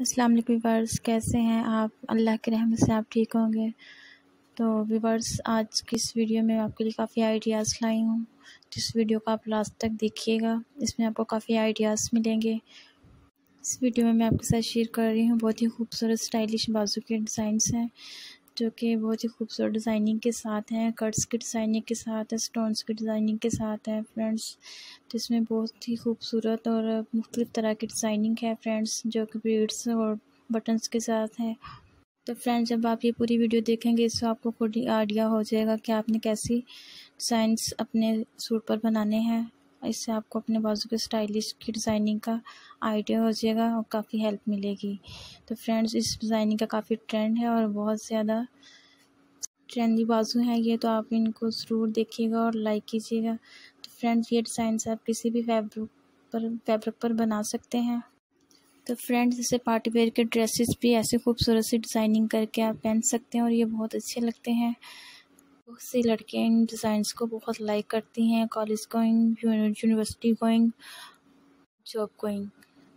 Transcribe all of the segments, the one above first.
अस्सलाम वालेकुम वीवर्स कैसे हैं आप अल्लाह के रहम से आप ठीक होंगे तो वीवर्स आज की इस वीडियो में आपके लिए काफ़ी आइडियाज़ लाई हूँ जिस वीडियो को आप लास्ट तक देखिएगा इसमें आपको काफ़ी आइडियाज़ मिलेंगे इस वीडियो में मैं आपके साथ शेयर कर रही हूँ बहुत ही खूबसूरत स्टाइलिश बाजू के डिज़ाइंस हैं जो कि बहुत ही खूबसूरत डिज़ाइनिंग के साथ हैं कट्स की डिज़ाइनिंग के साथ है स्टोन्स की डिज़ाइनिंग के साथ है फ्रेंड्स तो इसमें बहुत ही खूबसूरत और मुख्तलिफ़ तरह की डिज़ाइनिंग है फ्रेंड्स जो कि ब्रीड्स और बटन्स के साथ है तो फ्रेंड्स जब आप ये पूरी वीडियो देखेंगे इससे आपको खुद आइडिया हो जाएगा कि आपने कैसी डिज़ाइंस अपने सूट पर बनाने हैं इससे आपको अपने बाजू के स्टाइलिश की डिज़ाइनिंग का आइडिया हो जाएगा और काफ़ी हेल्प मिलेगी तो फ्रेंड्स इस डिज़ाइनिंग का काफ़ी ट्रेंड है और बहुत ज़्यादा ट्रेंडी बाजू हैं ये तो आप इनको ज़रूर देखिएगा और लाइक कीजिएगा तो फ्रेंड्स ये डिज़ाइंस आप किसी भी फैब्रिक पर फैब्रिक पर बना सकते हैं तो फ्रेंड्स इसे पार्टी वेयर के ड्रेसेस भी ऐसे खूबसूरत सी डिज़ाइनिंग करके आप पहन सकते हैं और ये बहुत अच्छे लगते हैं बहुत सी लड़कियाँ इन डिज़ाइंस को बहुत लाइक करती हैं college going university going job going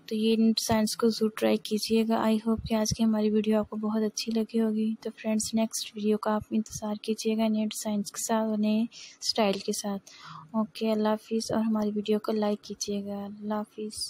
तो ये इन डिज़ाइंस को ज़रूर ट्राई कीजिएगा आई होप कि आज की हमारी वीडियो आपको बहुत अच्छी लगी होगी तो फ्रेंड्स नेक्स्ट वीडियो का आप इंतज़ार कीजिएगा नए डिज़ाइंस के साथ और नए स्टाइल के साथ ओके अल्लाह हाफिज़ और हमारी वीडियो को लाइक कीजिएगा अल्लाह हाफिज़